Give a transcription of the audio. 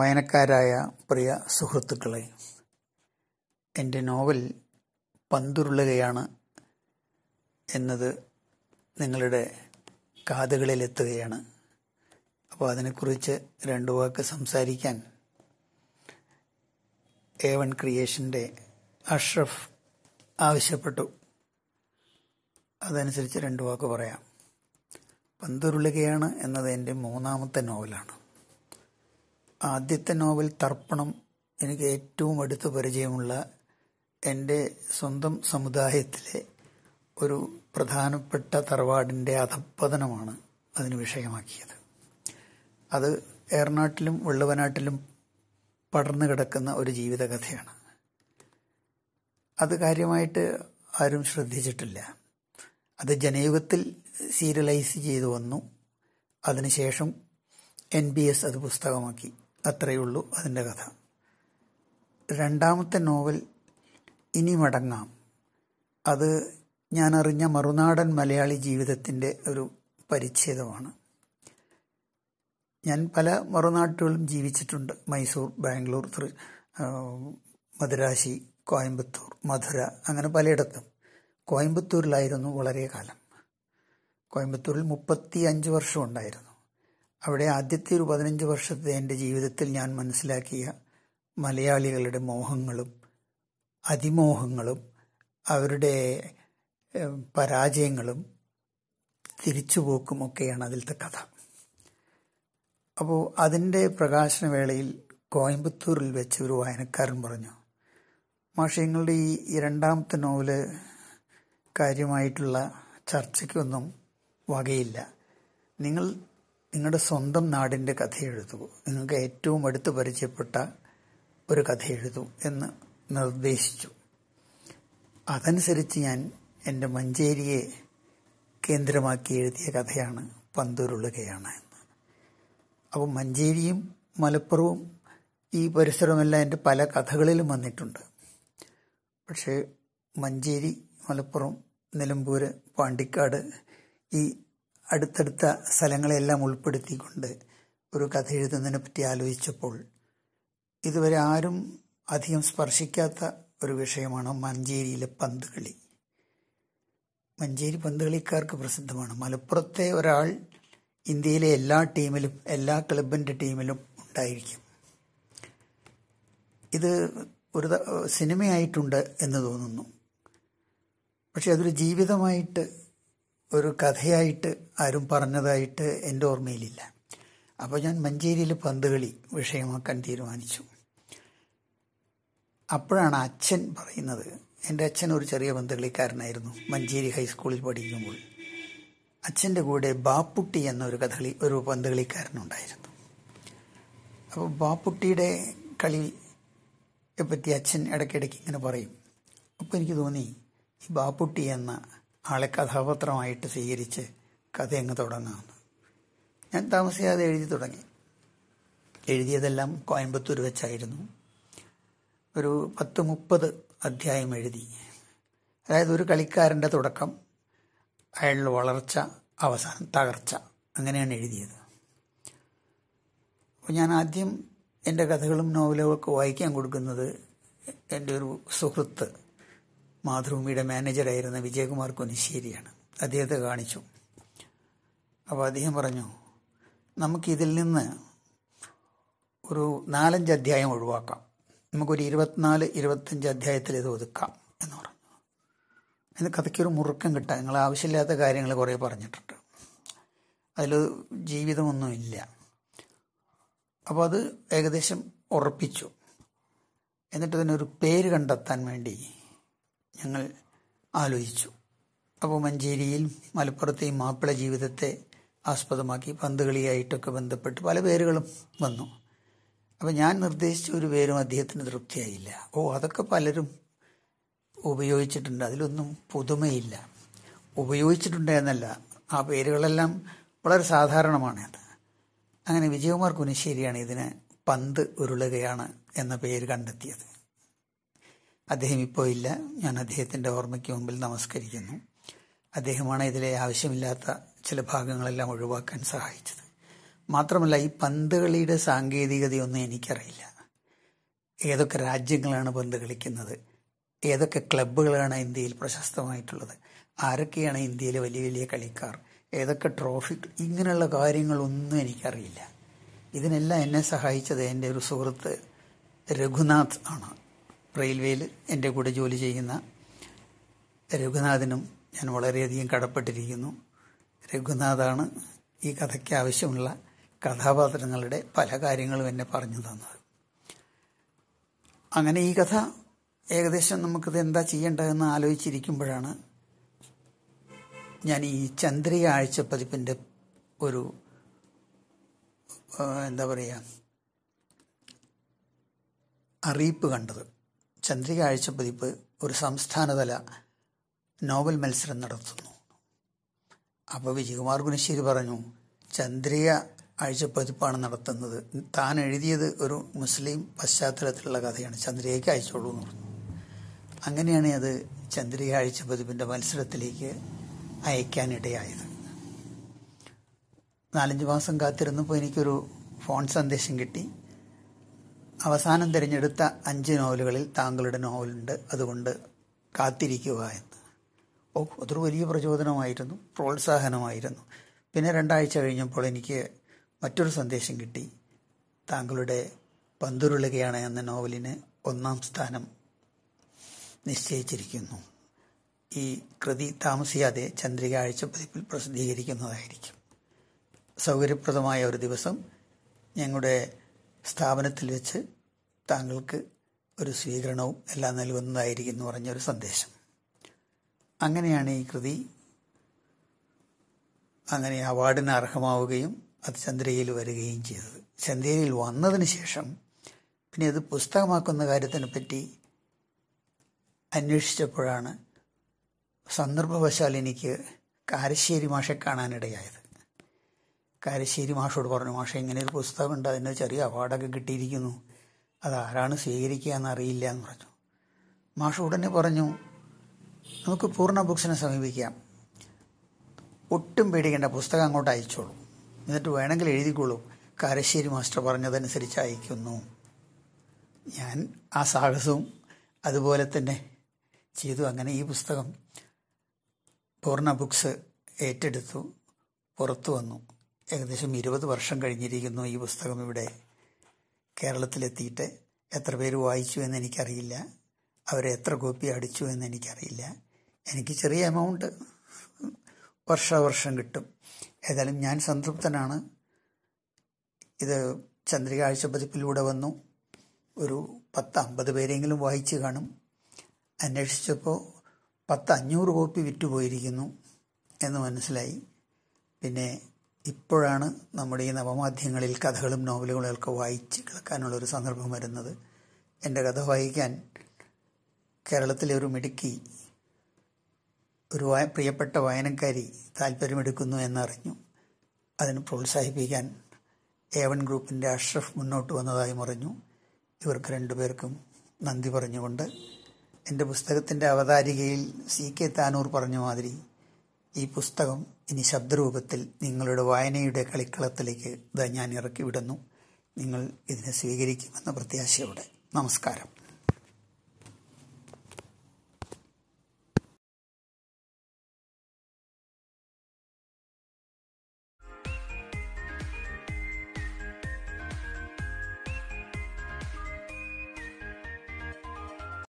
വായനക്കാരായ പ്രിയ സുഹൃത്തുക്കളെ എൻ്റെ നോവൽ പന്തുരുളുകയാണ് എന്നത് നിങ്ങളുടെ കാതുകളിലെത്തുകയാണ് അപ്പോൾ അതിനെക്കുറിച്ച് രണ്ടു വാക്ക് സംസാരിക്കാൻ എ വൺ ക്രിയേഷൻ്റെ അഷ്റഫ് ആവശ്യപ്പെട്ടു അതനുസരിച്ച് രണ്ടു വാക്ക് പറയാം പന്തുരുളുകയാണ് എന്നത് എൻ്റെ മൂന്നാമത്തെ നോവലാണ് ആദ്യത്തെ നോവൽ തർപ്പണം എനിക്ക് ഏറ്റവും അടുത്ത പരിചയമുള്ള എൻ്റെ സ്വന്തം സമുദായത്തിലെ ഒരു പ്രധാനപ്പെട്ട തറവാടിൻ്റെ അധപ്പതനമാണ് അതിന് വിഷയമാക്കിയത് അത് ഏറനാട്ടിലും വെള്ളവനാട്ടിലും പടർന്നു കിടക്കുന്ന ഒരു ജീവിതകഥയാണ് അത് കാര്യമായിട്ട് ആരും ശ്രദ്ധിച്ചിട്ടില്ല അത് ജനയുഗത്തിൽ സീരിയലൈസ് ചെയ്തു വന്നു അതിനുശേഷം എൻ ബി എസ് അത് പുസ്തകമാക്കി അത്രയേ ഉള്ളൂ അതിൻ്റെ കഥ രണ്ടാമത്തെ നോവൽ ഇനി മടങ്ങാം അത് ഞാൻ അറിഞ്ഞ മറുനാടൻ മലയാളി ജീവിതത്തിൻ്റെ ഒരു പരിച്ഛേദമാണ് ഞാൻ പല മറുനാട്ടുകളും ജീവിച്ചിട്ടുണ്ട് മൈസൂർ ബാംഗ്ലൂർ മദുരാശി കോയമ്പത്തൂർ മധുര അങ്ങനെ പലയിടത്തും കോയമ്പത്തൂരിലായിരുന്നു വളരെ കാലം കോയമ്പത്തൂരിൽ മുപ്പത്തി അഞ്ച് വർഷം ഉണ്ടായിരുന്നു അവിടെ ആദ്യത്തെ ഒരു പതിനഞ്ച് വർഷത്തെ എൻ്റെ ജീവിതത്തിൽ ഞാൻ മനസ്സിലാക്കിയ മലയാളികളുടെ മോഹങ്ങളും അതിമോഹങ്ങളും അവരുടെ പരാജയങ്ങളും തിരിച്ചുപോക്കുമൊക്കെയാണ് അതിലത്തെ കഥ അപ്പോൾ അതിൻ്റെ പ്രകാശനവേളയിൽ കോയമ്പത്തൂരിൽ വെച്ച് ഒരു വായനക്കാരൻ പറഞ്ഞു മാഷെ ഈ രണ്ടാമത്തെ നോവല് കാര്യമായിട്ടുള്ള ചർച്ചയ്ക്കൊന്നും വകയില്ല നിങ്ങൾ നിങ്ങളുടെ സ്വന്തം നാടിൻ്റെ കഥ എഴുതൂ നിങ്ങൾക്ക് ഏറ്റവും അടുത്ത് പരിചയപ്പെട്ട ഒരു കഥ എഴുതൂ എന്ന് നിർദ്ദേശിച്ചു അതനുസരിച്ച് ഞാൻ എൻ്റെ മഞ്ചേരിയെ കേന്ദ്രമാക്കി എഴുതിയ കഥയാണ് പന്തൂരുള്ളുകയാണ് എന്ന് അപ്പോൾ മഞ്ചേരിയും മലപ്പുറവും ഈ പരിസരമെല്ലാം എൻ്റെ പല കഥകളിലും വന്നിട്ടുണ്ട് പക്ഷേ മഞ്ചേരി മലപ്പുറം നിലമ്പൂർ പാണ്ടിക്കാട് ഈ അടുത്തടുത്ത സ്ഥലങ്ങളെല്ലാം ഉൾപ്പെടുത്തിക്കൊണ്ട് ഒരു കഥ എഴുതുന്നതിനെ പറ്റി ആലോചിച്ചപ്പോൾ ഇതുവരെ ആരും അധികം സ്പർശിക്കാത്ത ഒരു വിഷയമാണ് മഞ്ചേരിയിലെ പന്തുകളി മഞ്ചേരി പന്തുകളിക്കാർക്ക് പ്രസിദ്ധമാണ് മലപ്പുറത്തെ ഒരാൾ ഇന്ത്യയിലെ എല്ലാ ടീമിലും എല്ലാ ക്ലബിൻ്റെ ടീമിലും ഉണ്ടായിരിക്കും ഇത് ഒരു സിനിമയായിട്ടുണ്ട് എന്ന് തോന്നുന്നു പക്ഷെ അതൊരു ജീവിതമായിട്ട് ഒരു കഥയായിട്ട് ആരും പറഞ്ഞതായിട്ട് എൻ്റെ ഓർമ്മയിലില്ല അപ്പോൾ ഞാൻ മഞ്ചേരിയിൽ പന്തുകളി വിഷയമാക്കാൻ തീരുമാനിച്ചു അപ്പോഴാണ് അച്ഛൻ പറയുന്നത് എൻ്റെ അച്ഛൻ ഒരു ചെറിയ പന്തുകളിക്കാരനായിരുന്നു മഞ്ചേരി ഹൈസ്കൂളിൽ പഠിക്കുമ്പോൾ അച്ഛൻ്റെ കൂടെ ബാപ്പുട്ടി എന്ന ഒരു കഥകളി ഒരു പന്തുകളിക്കാരനുണ്ടായിരുന്നു അപ്പോൾ ബാപ്പുട്ടിയുടെ കളിയെപ്പറ്റി അച്ഛൻ ഇടയ്ക്കിടയ്ക്ക് ഇങ്ങനെ പറയും അപ്പോൾ എനിക്ക് തോന്നി ഈ ബാപ്പുട്ടി എന്ന ആളെ കഥാപാത്രമായിട്ട് സ്വീകരിച്ച് കഥ അങ്ങ് തുടങ്ങാമെന്ന് ഞാൻ താമസിയാതെ എഴുതി തുടങ്ങി എഴുതിയതെല്ലാം കോയമ്പത്തൂർ വെച്ചായിരുന്നു ഒരു പത്ത് മുപ്പത് അധ്യായം എഴുതി അതായത് ഒരു കളിക്കാരൻ്റെ തുടക്കം അയാളുടെ വളർച്ച അവസാനം തകർച്ച അങ്ങനെയാണ് എഴുതിയത് അപ്പോൾ ഞാൻ ആദ്യം എൻ്റെ കഥകളും നോവലുകളൊക്കെ വായിക്കാൻ കൊടുക്കുന്നത് എൻ്റെ ഒരു സുഹൃത്ത് മാതൃഭൂമിയുടെ മാനേജറായിരുന്ന വിജയകുമാർ കുനിശ്ശേരിയാണ് അദ്ദേഹത്തെ കാണിച്ചു അപ്പോൾ അദ്ദേഹം പറഞ്ഞു നമുക്കിതിൽ നിന്ന് ഒരു നാലഞ്ച് അധ്യായം ഒഴിവാക്കാം നമുക്കൊരു ഇരുപത്തിനാല് ഇരുപത്തഞ്ച് അധ്യായത്തിൽ ഇത് ഒതുക്കാം എന്ന് പറഞ്ഞു അതിന് കഥയ്ക്കൊരു മുറുക്കം കിട്ടാം നിങ്ങൾ ആവശ്യമില്ലാത്ത കാര്യങ്ങൾ കുറേ പറഞ്ഞിട്ടുണ്ട് അതിൽ ജീവിതമൊന്നുമില്ല അപ്പോൾ അത് ഏകദേശം ഉറപ്പിച്ചു എന്നിട്ട് ഒരു പേര് കണ്ടെത്താൻ വേണ്ടി ഞങ്ങൾ ആലോചിച്ചു അപ്പോൾ മഞ്ചേരിയിൽ മലപ്പുറത്തെയും മാപ്പിള ജീവിതത്തെ ആസ്പദമാക്കി പന്തുകളിയായിട്ടൊക്കെ ബന്ധപ്പെട്ട് പല പേരുകളും വന്നു അപ്പം ഞാൻ നിർദ്ദേശിച്ച ഒരു പേരും അദ്ദേഹത്തിന് തൃപ്തിയായില്ല ഓ അതൊക്കെ പലരും ഉപയോഗിച്ചിട്ടുണ്ട് അതിലൊന്നും പുതുമയില്ല ഉപയോഗിച്ചിട്ടുണ്ട് എന്നല്ല ആ പേരുകളെല്ലാം വളരെ സാധാരണമാണ് അത് അങ്ങനെ വിജയകുമാർ കുനിശ്ശേരിയാണ് ഇതിന് പന്ത് ഉരുളുകയാണ് എന്ന പേര് കണ്ടെത്തിയത് അദ്ദേഹം ഇപ്പോൾ ഇല്ല ഞാൻ അദ്ദേഹത്തിൻ്റെ ഓർമ്മയ്ക്ക് മുമ്പിൽ നമസ്കരിക്കുന്നു അദ്ദേഹമാണ് ഇതിലെ ആവശ്യമില്ലാത്ത ചില ഭാഗങ്ങളെല്ലാം ഒഴിവാക്കാൻ സഹായിച്ചത് മാത്രമല്ല ഈ പന്ത് കളിയുടെ സാങ്കേതികതയൊന്നും എനിക്കറിയില്ല ഏതൊക്കെ രാജ്യങ്ങളാണ് പന്ത് കളിക്കുന്നത് ഏതൊക്കെ ക്ലബ്ബുകളാണ് ഇന്ത്യയിൽ പ്രശസ്തമായിട്ടുള്ളത് ആരൊക്കെയാണ് ഇന്ത്യയിലെ വലിയ വലിയ കളിക്കാർ ഏതൊക്കെ ട്രോഫി ഇങ്ങനെയുള്ള കാര്യങ്ങളൊന്നും എനിക്കറിയില്ല ഇതിനെല്ലാം എന്നെ സഹായിച്ചത് എൻ്റെ ഒരു സുഹൃത്ത് രഘുനാഥ് ആണ് റെയിൽവേയിൽ എൻ്റെ കൂടെ ജോലി ചെയ്യുന്ന രഘുനാഥനും ഞാൻ വളരെയധികം കടപ്പെട്ടിരിക്കുന്നു രഘുനാഥാണ് ഈ കഥയ്ക്ക് ആവശ്യമുള്ള കഥാപാത്രങ്ങളുടെ പല കാര്യങ്ങളും എന്നെ പറഞ്ഞു തന്നത് അങ്ങനെ ഈ കഥ ഏകദേശം നമുക്കിത് എന്താ ചെയ്യേണ്ടതെന്ന് ആലോചിച്ചിരിക്കുമ്പോഴാണ് ഞാൻ ഈ ചന്ദ്രയാഴ്ച പതിപ്പിൻ്റെ ഒരു എന്താ പറയുക അറിയിപ്പ് കണ്ടത് ചന്ദ്രിക പതിപ്പ് ഒരു സംസ്ഥാനതല നോവൽ മത്സരം നടത്തുന്നു അപ്പോൾ വിജയകുമാർ ഗുണശ്ശേരി പറഞ്ഞു ചന്ദ്രിക പതിപ്പാണ് നടത്തുന്നത് താൻ എഴുതിയത് ഒരു മുസ്ലിം പശ്ചാത്തലത്തിലുള്ള കഥയാണ് ചന്ദ്രികയ്ക്ക് അയച്ചോളൂ എന്ന് പറഞ്ഞു അങ്ങനെയാണ് അത് ചന്ദ്രിക പതിപ്പിൻ്റെ മത്സരത്തിലേക്ക് അയക്കാനിടയായത് നാലഞ്ച് മാസം കാത്തിരുന്നപ്പോൾ എനിക്കൊരു ഫോൺ സന്ദേശം കിട്ടി അവസാനം തിരഞ്ഞെടുത്ത അഞ്ച് നോവലുകളിൽ താങ്കളുടെ നോവലുണ്ട് അതുകൊണ്ട് കാത്തിരിക്കുക എന്ന് ഓ അതൊരു വലിയ പ്രചോദനമായിരുന്നു പ്രോത്സാഹനമായിരുന്നു പിന്നെ രണ്ടാഴ്ച കഴിഞ്ഞപ്പോൾ എനിക്ക് മറ്റൊരു സന്ദേശം കിട്ടി താങ്കളുടെ പന്തുരുളുകയാണ് എന്ന നോവലിന് ഒന്നാം സ്ഥാനം നിശ്ചയിച്ചിരിക്കുന്നു ഈ കൃതി താമസിയാതെ ചന്ദ്രിക ആഴ്ച പതിപ്പിൽ പ്രസിദ്ധീകരിക്കുന്നതായിരിക്കും സൗകര്യപ്രദമായ ഒരു ദിവസം ഞങ്ങളുടെ സ്ഥാപനത്തിൽ വെച്ച് താങ്കൾക്ക് ഒരു സ്വീകരണവും എല്ലാം നൽകുന്നതായിരിക്കും എന്ന് പറഞ്ഞൊരു സന്ദേശം അങ്ങനെയാണ് ഈ കൃതി അങ്ങനെ അവാർഡിന് അർഹമാവുകയും അത് ചന്ദ്രയിൽ വരികയും ചെയ്തത് ചന്ദ്രയിൽ വന്നതിന് ശേഷം പിന്നെ അത് പുസ്തകമാക്കുന്ന കാര്യത്തിനെ പറ്റി അന്വേഷിച്ചപ്പോഴാണ് സന്ദർഭവശാൽ എനിക്ക് കാരശ്ശേരി മാഷെ കാണാനിടയായത് കാരശ്ശേരി മാഷോട് പറഞ്ഞു മാഷ ഇങ്ങനെ ഒരു പുസ്തകമുണ്ട് അതിന് ചെറിയ അവാർഡൊക്കെ കിട്ടിയിരിക്കുന്നു അതാരാണ് സ്വീകരിക്കുക എന്നറിയില്ല എന്ന് പറഞ്ഞു മാഷ ഉടനെ പറഞ്ഞു നമുക്ക് പൂർണ്ണ ബുക്സിനെ സമീപിക്കാം ഒട്ടും പേടിക്കേണ്ട പുസ്തകം അങ്ങോട്ട് അയച്ചോളൂ എന്നിട്ട് വേണമെങ്കിൽ എഴുതിക്കോളൂ കാരശ്ശേരി മാസ്റ്റർ പറഞ്ഞതനുസരിച്ച് അയക്കുന്നു ഞാൻ ആ സാഹസവും അതുപോലെ തന്നെ ചെയ്തു അങ്ങനെ ഈ പുസ്തകം പൂർണ്ണ ബുക്സ് ഏറ്റെടുത്തു പുറത്തു വന്നു ഏകദേശം ഇരുപത് വർഷം കഴിഞ്ഞിരിക്കുന്നു ഈ പുസ്തകം ഇവിടെ കേരളത്തിലെത്തിയിട്ട് എത്ര പേര് വായിച്ചു എന്ന് എനിക്കറിയില്ല അവർ എത്ര കോപ്പി അടിച്ചു എന്ന് എനിക്കറിയില്ല എനിക്ക് ചെറിയ എമൗണ്ട് വർഷാവർഷം കിട്ടും ഏതായാലും ഞാൻ സംതൃപ്തനാണ് ഇത് ചന്ദ്രിക പതിപ്പിലൂടെ വന്നു ഒരു പത്ത് അമ്പത് പേരെങ്കിലും വായിച്ചു കാണും അന്വേഷിച്ചപ്പോൾ പത്ത് അഞ്ഞൂറ് കോപ്പി വിറ്റുപോയിരിക്കുന്നു എന്ന് മനസ്സിലായി പിന്നെ ഇപ്പോഴാണ് നമ്മുടെ ഈ നവമാധ്യമങ്ങളിൽ കഥകളും നോവലുകളും ഒക്കെ വായിച്ച് കേൾക്കാനുള്ളൊരു ഒരു സന്ദർഭം വരുന്നത് എൻ്റെ കഥ വായിക്കാൻ കേരളത്തിലെ ഒരു മിടുക്കി ഒരു പ്രിയപ്പെട്ട വായനക്കാരി താല്പര്യമെടുക്കുന്നു എന്നറിഞ്ഞു അതിന് പ്രോത്സാഹിപ്പിക്കാൻ ഏവൻ ഗ്രൂപ്പിൻ്റെ അഷ്റഫ് മുന്നോട്ട് വന്നതായി മറിഞ്ഞു ഇവർക്ക് രണ്ടുപേർക്കും നന്ദി പറഞ്ഞുകൊണ്ട് എൻ്റെ പുസ്തകത്തിൻ്റെ അവതാരികയിൽ സി കെ താനൂർ പറഞ്ഞ മാതിരി ഈ പുസ്തകം ഇനി ശബ്ദരൂപത്തിൽ നിങ്ങളുടെ വായനയുടെ കളിക്കളത്തിലേക്ക് ഇത് ഞാൻ ഇറക്കി വിടുന്നു നിങ്ങൾ ഇതിനെ സ്വീകരിക്കുമെന്ന പ്രത്യാശയോടെ നമസ്കാരം